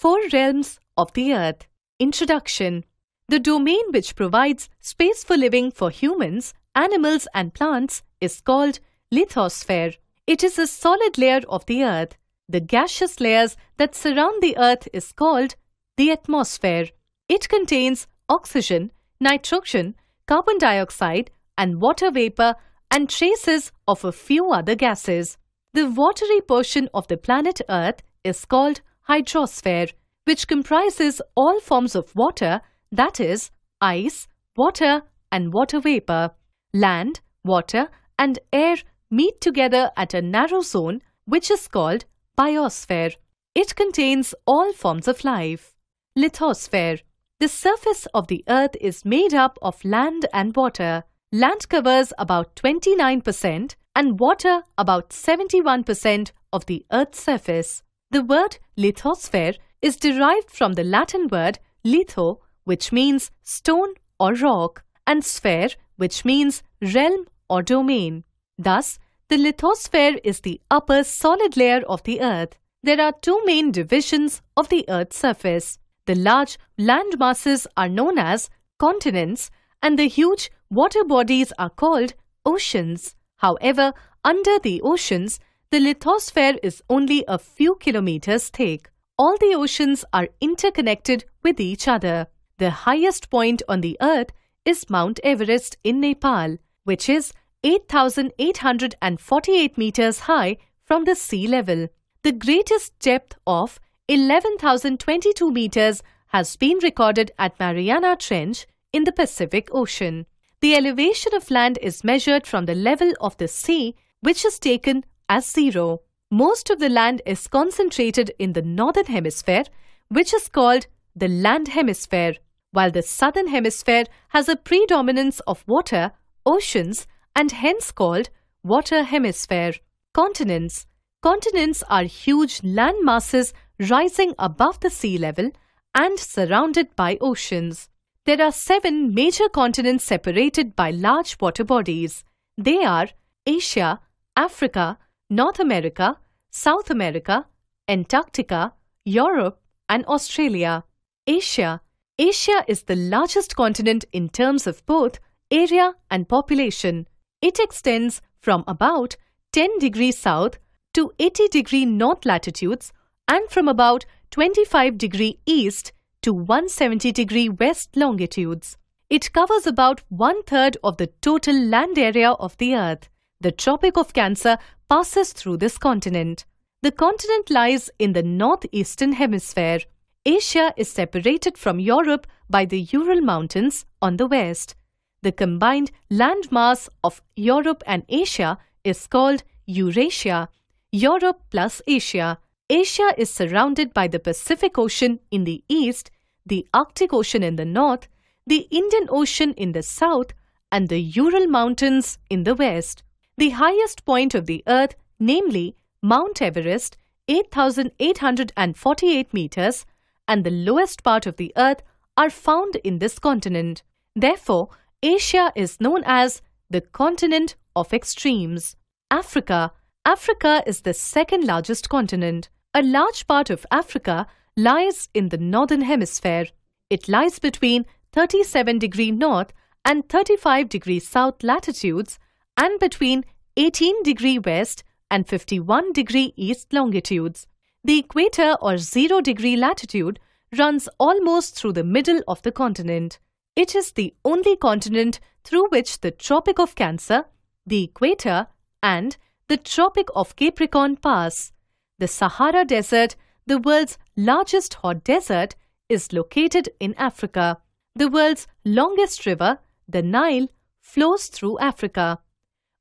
Four Realms of the Earth. Introduction The domain which provides space for living for humans, animals, and plants is called lithosphere. It is a solid layer of the Earth. The gaseous layers that surround the Earth is called the atmosphere. It contains oxygen, nitrogen, carbon dioxide, and water vapor and traces of a few other gases. The watery portion of the planet Earth is called hydrosphere, which comprises all forms of water, that is, ice, water and water vapor. Land, water and air meet together at a narrow zone which is called biosphere. It contains all forms of life. Lithosphere. The surface of the earth is made up of land and water. Land covers about 29% and water about 71% of the earth's surface. The word lithosphere is derived from the Latin word litho, which means stone or rock, and sphere, which means realm or domain. Thus, the lithosphere is the upper solid layer of the Earth. There are two main divisions of the Earth's surface. The large land masses are known as continents and the huge water bodies are called oceans. However, under the oceans, the lithosphere is only a few kilometers thick. All the oceans are interconnected with each other. The highest point on the earth is Mount Everest in Nepal, which is 8,848 meters high from the sea level. The greatest depth of 11,022 meters has been recorded at Mariana Trench in the Pacific Ocean. The elevation of land is measured from the level of the sea, which is taken as zero, most of the land is concentrated in the northern hemisphere, which is called the land hemisphere, while the southern hemisphere has a predominance of water, oceans, and hence called water hemisphere. Continents Continents are huge land masses rising above the sea level and surrounded by oceans. There are seven major continents separated by large water bodies. They are Asia, Africa, North America, South America, Antarctica, Europe, and Australia. Asia. Asia is the largest continent in terms of both area and population. It extends from about 10 degrees south to 80 degree north latitudes and from about 25 degree east to 170 degree west longitudes. It covers about one third of the total land area of the earth. The Tropic of Cancer passes through this continent. The continent lies in the northeastern hemisphere. Asia is separated from Europe by the Ural Mountains on the west. The combined landmass of Europe and Asia is called Eurasia, Europe plus Asia. Asia is surrounded by the Pacific Ocean in the east, the Arctic Ocean in the north, the Indian Ocean in the south, and the Ural Mountains in the west the highest point of the earth, namely Mount Everest, 8,848 meters, and the lowest part of the earth are found in this continent. Therefore, Asia is known as the continent of extremes. Africa Africa is the second largest continent. A large part of Africa lies in the northern hemisphere. It lies between 37 degree north and 35 degree south latitudes and between 18 degree west and 51 degree east longitudes. The equator or 0 degree latitude runs almost through the middle of the continent. It is the only continent through which the Tropic of Cancer, the equator and the Tropic of Capricorn pass. The Sahara Desert, the world's largest hot desert, is located in Africa. The world's longest river, the Nile, flows through Africa.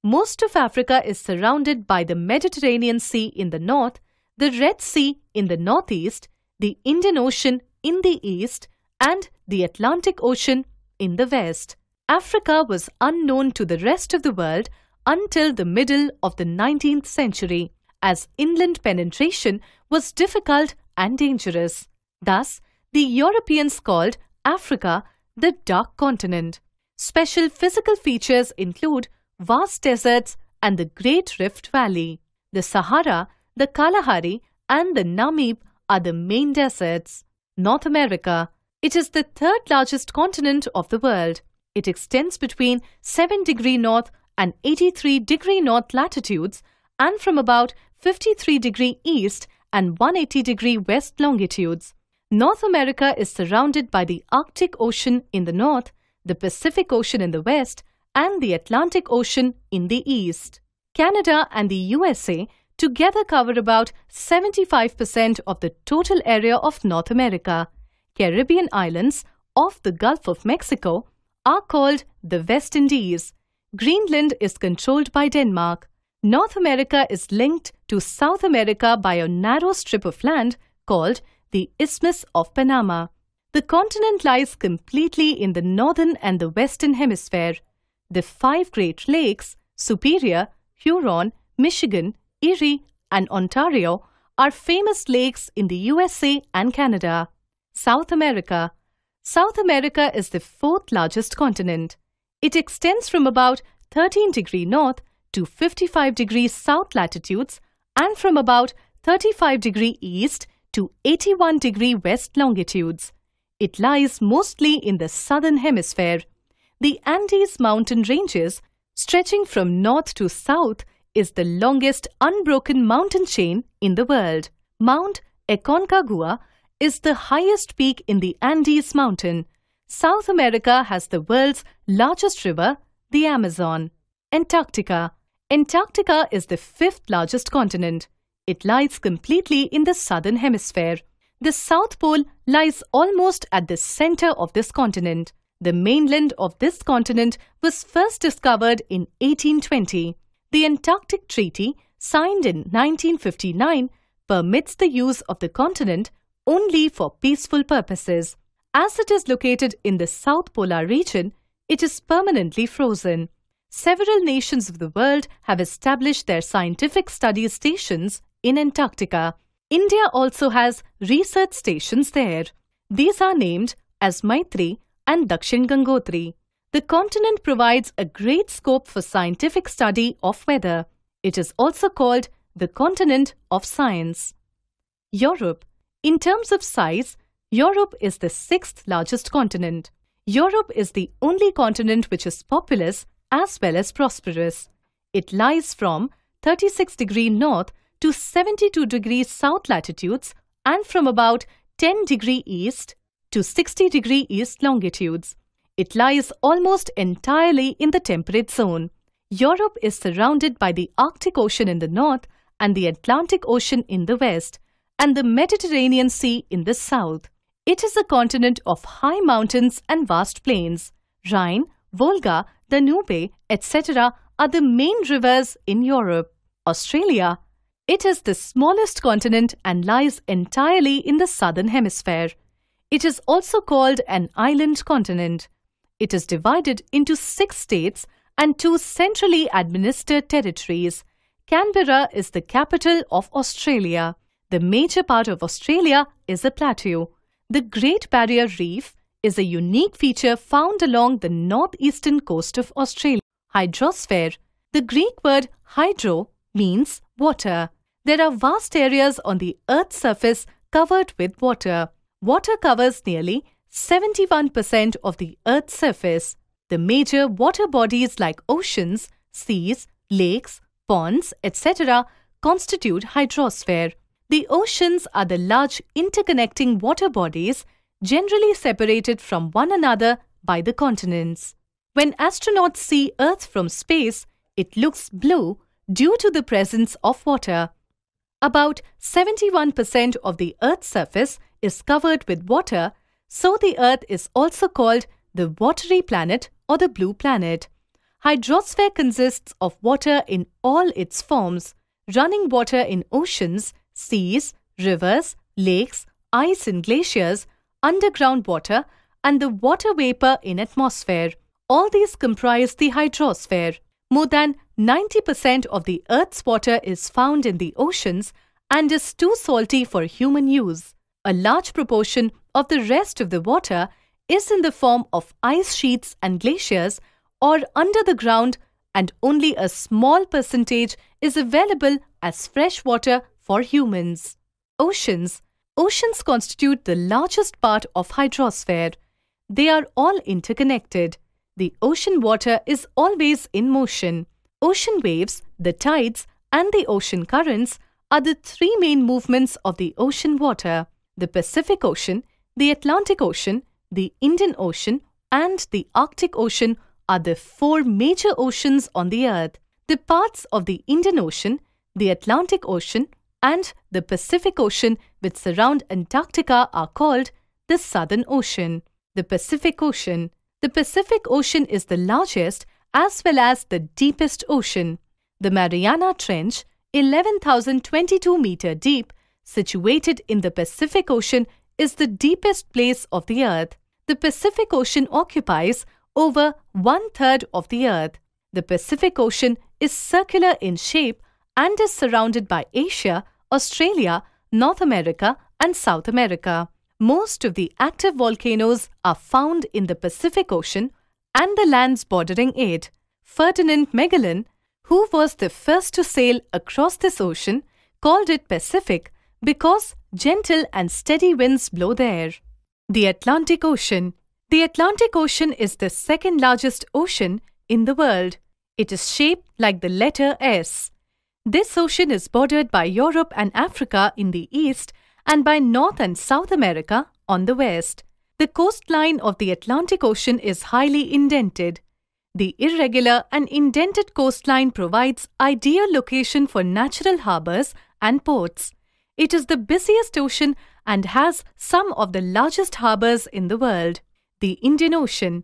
Most of Africa is surrounded by the Mediterranean Sea in the north, the Red Sea in the northeast, the Indian Ocean in the east, and the Atlantic Ocean in the west. Africa was unknown to the rest of the world until the middle of the 19th century, as inland penetration was difficult and dangerous. Thus, the Europeans called Africa the Dark Continent. Special physical features include vast deserts, and the Great Rift Valley. The Sahara, the Kalahari, and the Namib are the main deserts. North America. It is the third largest continent of the world. It extends between 7 degree north and 83 degree north latitudes and from about 53 degree east and 180 degree west longitudes. North America is surrounded by the Arctic Ocean in the north, the Pacific Ocean in the west, and the Atlantic Ocean in the east. Canada and the USA together cover about 75% of the total area of North America. Caribbean islands off the Gulf of Mexico are called the West Indies. Greenland is controlled by Denmark. North America is linked to South America by a narrow strip of land called the Isthmus of Panama. The continent lies completely in the northern and the western hemisphere the five Great Lakes, Superior, Huron, Michigan, Erie, and Ontario, are famous lakes in the USA and Canada. South America. South America is the fourth largest continent. It extends from about 13 degree north to 55 degrees south latitudes and from about 35 degree east to 81 degree west longitudes. It lies mostly in the southern hemisphere. The Andes mountain ranges, stretching from north to south, is the longest unbroken mountain chain in the world. Mount Aconcagua is the highest peak in the Andes mountain. South America has the world's largest river, the Amazon. Antarctica. Antarctica is the fifth largest continent. It lies completely in the southern hemisphere. The South Pole lies almost at the center of this continent. The mainland of this continent was first discovered in 1820. The Antarctic Treaty, signed in 1959, permits the use of the continent only for peaceful purposes. As it is located in the South Polar region, it is permanently frozen. Several nations of the world have established their scientific study stations in Antarctica. India also has research stations there. These are named as Maitri and Dakshin Gangotri. The continent provides a great scope for scientific study of weather. It is also called the continent of science. Europe. In terms of size, Europe is the sixth largest continent. Europe is the only continent which is populous as well as prosperous. It lies from 36 degree north to 72 degrees south latitudes and from about 10 degree east to 60 degree east longitudes. It lies almost entirely in the temperate zone. Europe is surrounded by the Arctic Ocean in the north and the Atlantic Ocean in the west and the Mediterranean Sea in the south. It is a continent of high mountains and vast plains. Rhine, Volga, Danube, etc. are the main rivers in Europe. Australia. It is the smallest continent and lies entirely in the southern hemisphere. It is also called an island continent. It is divided into six states and two centrally administered territories. Canberra is the capital of Australia. The major part of Australia is a plateau. The Great Barrier Reef is a unique feature found along the northeastern coast of Australia. Hydrosphere. The Greek word hydro means water. There are vast areas on the Earth's surface covered with water. Water covers nearly 71% of the Earth's surface. The major water bodies like oceans, seas, lakes, ponds, etc. constitute hydrosphere. The oceans are the large interconnecting water bodies generally separated from one another by the continents. When astronauts see Earth from space, it looks blue due to the presence of water. About 71% of the Earth's surface is covered with water, so the Earth is also called the watery planet or the blue planet. Hydrosphere consists of water in all its forms, running water in oceans, seas, rivers, lakes, ice and glaciers, underground water and the water vapor in atmosphere. All these comprise the hydrosphere. More than 90% of the Earth's water is found in the oceans and is too salty for human use a large proportion of the rest of the water is in the form of ice sheets and glaciers or under the ground and only a small percentage is available as fresh water for humans. Oceans Oceans constitute the largest part of hydrosphere. They are all interconnected. The ocean water is always in motion. Ocean waves, the tides and the ocean currents are the three main movements of the ocean water the Pacific Ocean, the Atlantic Ocean, the Indian Ocean, and the Arctic Ocean are the four major oceans on the Earth. The parts of the Indian Ocean, the Atlantic Ocean, and the Pacific Ocean which surround Antarctica are called the Southern Ocean. The Pacific Ocean. The Pacific Ocean is the largest as well as the deepest ocean. The Mariana Trench, 11,022 meter deep, situated in the Pacific Ocean, is the deepest place of the Earth. The Pacific Ocean occupies over one third of the Earth. The Pacific Ocean is circular in shape and is surrounded by Asia, Australia, North America, and South America. Most of the active volcanoes are found in the Pacific Ocean and the lands bordering it. Ferdinand Magellan, who was the first to sail across this ocean, called it Pacific because gentle and steady winds blow there. The Atlantic Ocean. The Atlantic Ocean is the second largest ocean in the world. It is shaped like the letter S. This ocean is bordered by Europe and Africa in the east and by North and South America on the west. The coastline of the Atlantic Ocean is highly indented. The irregular and indented coastline provides ideal location for natural harbors and ports. It is the busiest ocean and has some of the largest harbours in the world. The Indian Ocean.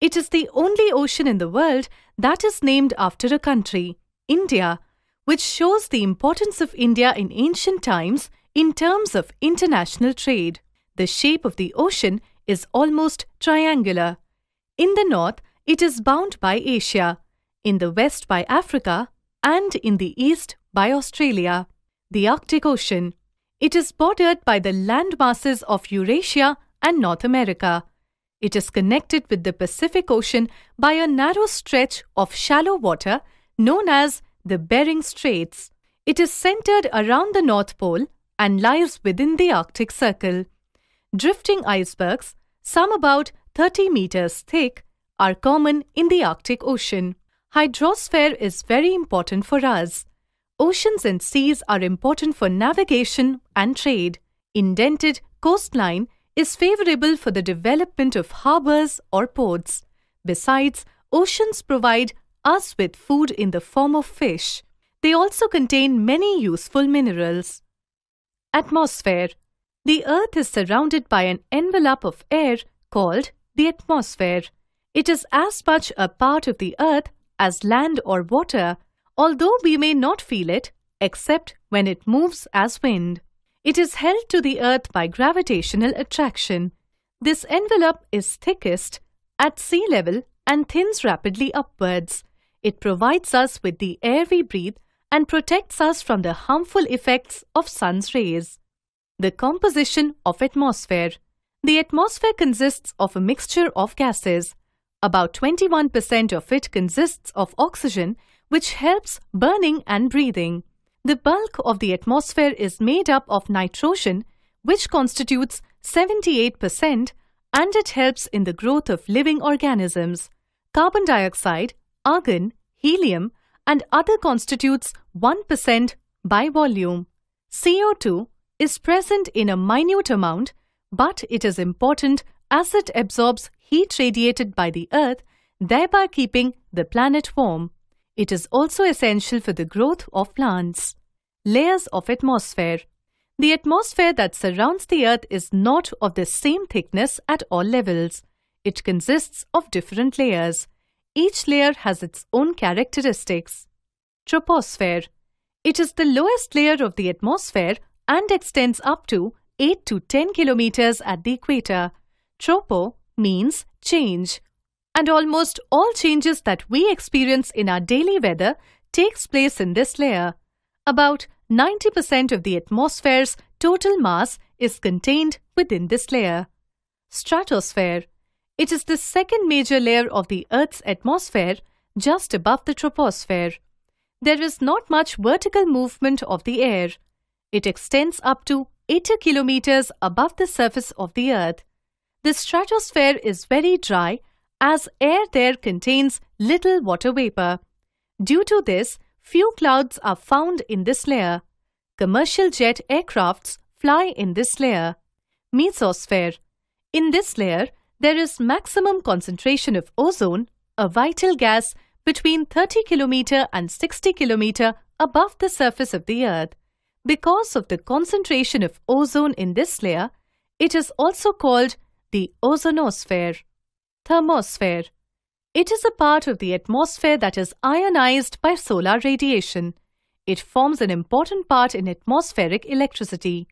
It is the only ocean in the world that is named after a country, India, which shows the importance of India in ancient times in terms of international trade. The shape of the ocean is almost triangular. In the north, it is bound by Asia, in the west by Africa, and in the east by Australia the Arctic Ocean. It is bordered by the landmasses of Eurasia and North America. It is connected with the Pacific Ocean by a narrow stretch of shallow water known as the Bering Straits. It is centered around the North Pole and lies within the Arctic Circle. Drifting icebergs, some about 30 meters thick, are common in the Arctic Ocean. Hydrosphere is very important for us. Oceans and seas are important for navigation and trade. Indented coastline is favorable for the development of harbors or ports. Besides, oceans provide us with food in the form of fish. They also contain many useful minerals. Atmosphere The Earth is surrounded by an envelope of air called the atmosphere. It is as much a part of the Earth as land or water, although we may not feel it except when it moves as wind. It is held to the earth by gravitational attraction. This envelope is thickest at sea level and thins rapidly upwards. It provides us with the air we breathe and protects us from the harmful effects of sun's rays. The composition of atmosphere. The atmosphere consists of a mixture of gases. About 21% of it consists of oxygen which helps burning and breathing. The bulk of the atmosphere is made up of nitrogen, which constitutes 78%, and it helps in the growth of living organisms. Carbon dioxide, argon, helium, and other constitutes 1% by volume. CO2 is present in a minute amount, but it is important as it absorbs heat radiated by the Earth, thereby keeping the planet warm. It is also essential for the growth of plants. Layers of atmosphere. The atmosphere that surrounds the earth is not of the same thickness at all levels. It consists of different layers. Each layer has its own characteristics. Troposphere. It is the lowest layer of the atmosphere and extends up to 8 to 10 kilometers at the equator. Tropo means change and almost all changes that we experience in our daily weather takes place in this layer. About 90% of the atmosphere's total mass is contained within this layer. Stratosphere. It is the second major layer of the Earth's atmosphere, just above the troposphere. There is not much vertical movement of the air. It extends up to 80 kilometers above the surface of the Earth. The stratosphere is very dry as air there contains little water vapor. Due to this, few clouds are found in this layer. Commercial jet aircrafts fly in this layer. Mesosphere. In this layer, there is maximum concentration of ozone, a vital gas, between 30 km and 60 km above the surface of the Earth. Because of the concentration of ozone in this layer, it is also called the ozonosphere. Thermosphere. It is a part of the atmosphere that is ionized by solar radiation. It forms an important part in atmospheric electricity.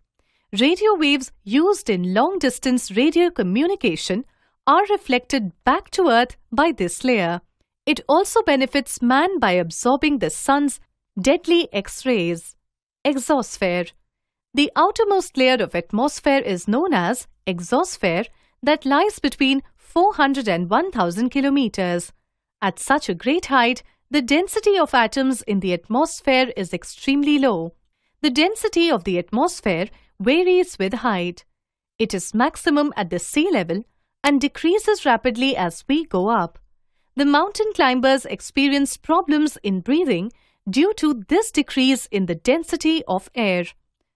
Radio waves used in long-distance radio communication are reflected back to Earth by this layer. It also benefits man by absorbing the sun's deadly X-rays. Exosphere The outermost layer of atmosphere is known as exosphere that lies between 401,000 kilometers. At such a great height, the density of atoms in the atmosphere is extremely low. The density of the atmosphere varies with height. It is maximum at the sea level and decreases rapidly as we go up. The mountain climbers experience problems in breathing due to this decrease in the density of air.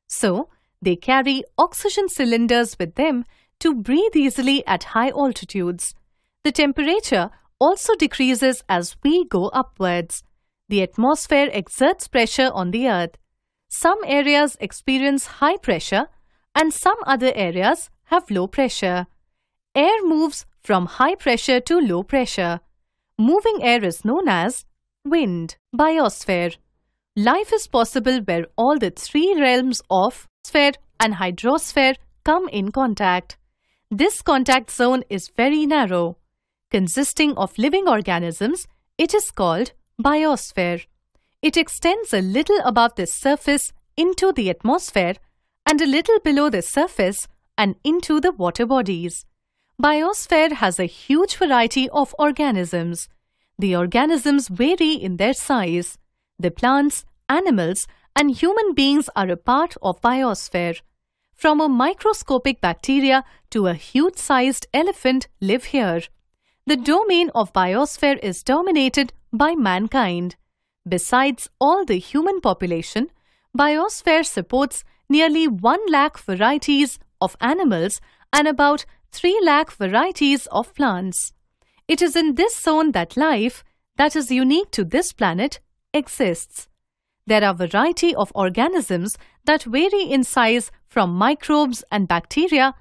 So, they carry oxygen cylinders with them to breathe easily at high altitudes. The temperature also decreases as we go upwards. The atmosphere exerts pressure on the earth. Some areas experience high pressure and some other areas have low pressure. Air moves from high pressure to low pressure. Moving air is known as wind, biosphere. Life is possible where all the three realms of sphere and hydrosphere come in contact. This contact zone is very narrow. Consisting of living organisms, it is called biosphere. It extends a little above the surface into the atmosphere and a little below the surface and into the water bodies. Biosphere has a huge variety of organisms. The organisms vary in their size. The plants, animals and human beings are a part of biosphere from a microscopic bacteria to a huge sized elephant live here. The domain of biosphere is dominated by mankind. Besides all the human population, biosphere supports nearly 1 lakh varieties of animals and about 3 lakh varieties of plants. It is in this zone that life, that is unique to this planet, exists. There are variety of organisms that vary in size from microbes and bacteria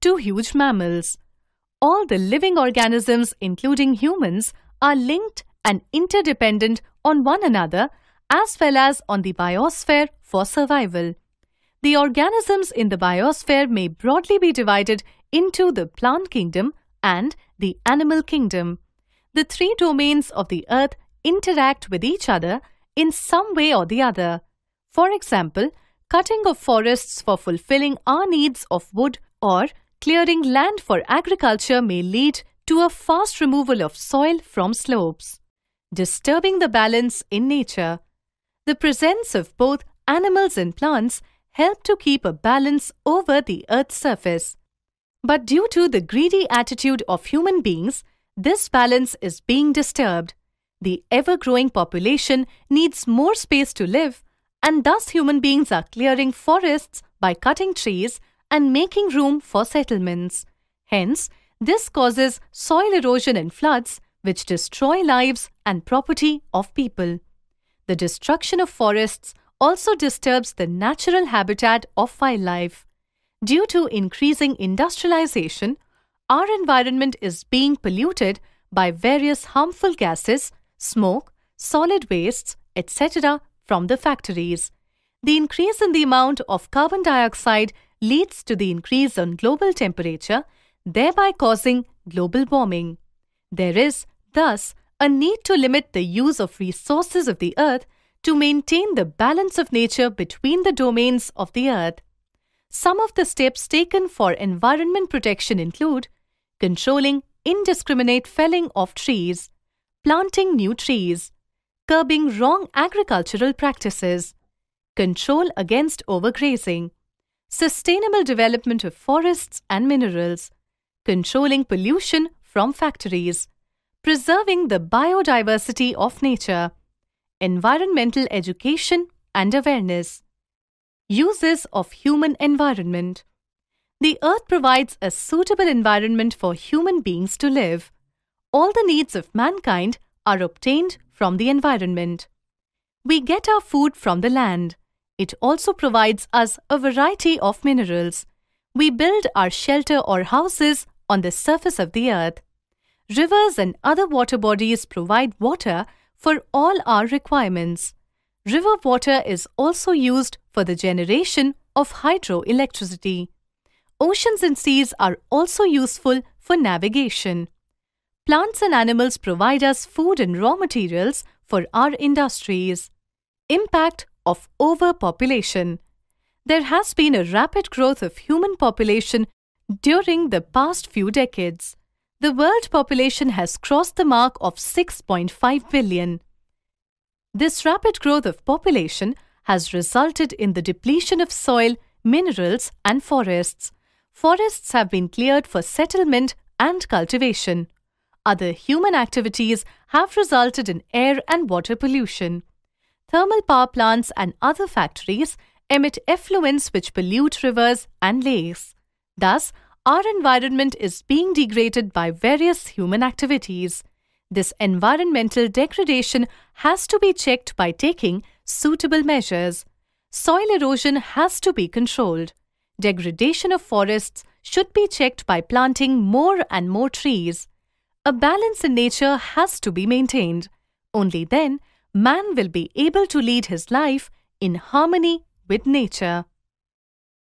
to huge mammals. All the living organisms, including humans, are linked and interdependent on one another as well as on the biosphere for survival. The organisms in the biosphere may broadly be divided into the plant kingdom and the animal kingdom. The three domains of the earth interact with each other in some way or the other. For example, cutting of forests for fulfilling our needs of wood or clearing land for agriculture may lead to a fast removal of soil from slopes, disturbing the balance in nature. The presence of both animals and plants help to keep a balance over the Earth's surface. But due to the greedy attitude of human beings, this balance is being disturbed. The ever growing population needs more space to live, and thus human beings are clearing forests by cutting trees and making room for settlements. Hence, this causes soil erosion and floods, which destroy lives and property of people. The destruction of forests also disturbs the natural habitat of wildlife. Due to increasing industrialization, our environment is being polluted by various harmful gases, smoke, solid wastes, etc., from the factories. The increase in the amount of carbon dioxide leads to the increase in global temperature, thereby causing global warming. There is, thus, a need to limit the use of resources of the earth to maintain the balance of nature between the domains of the earth. Some of the steps taken for environment protection include controlling indiscriminate felling of trees, planting new trees, curbing wrong agricultural practices, control against overgrazing, sustainable development of forests and minerals, controlling pollution from factories, preserving the biodiversity of nature, environmental education and awareness, uses of human environment. The earth provides a suitable environment for human beings to live. All the needs of mankind are obtained from the environment. We get our food from the land. It also provides us a variety of minerals. We build our shelter or houses on the surface of the earth. Rivers and other water bodies provide water for all our requirements. River water is also used for the generation of hydroelectricity. Oceans and seas are also useful for navigation. Plants and animals provide us food and raw materials for our industries. Impact of overpopulation. There has been a rapid growth of human population during the past few decades. The world population has crossed the mark of 6.5 billion. This rapid growth of population has resulted in the depletion of soil, minerals and forests. Forests have been cleared for settlement and cultivation other human activities have resulted in air and water pollution. Thermal power plants and other factories emit effluents which pollute rivers and lakes. Thus, our environment is being degraded by various human activities. This environmental degradation has to be checked by taking suitable measures. Soil erosion has to be controlled. Degradation of forests should be checked by planting more and more trees. A balance in nature has to be maintained. Only then, man will be able to lead his life in harmony with nature.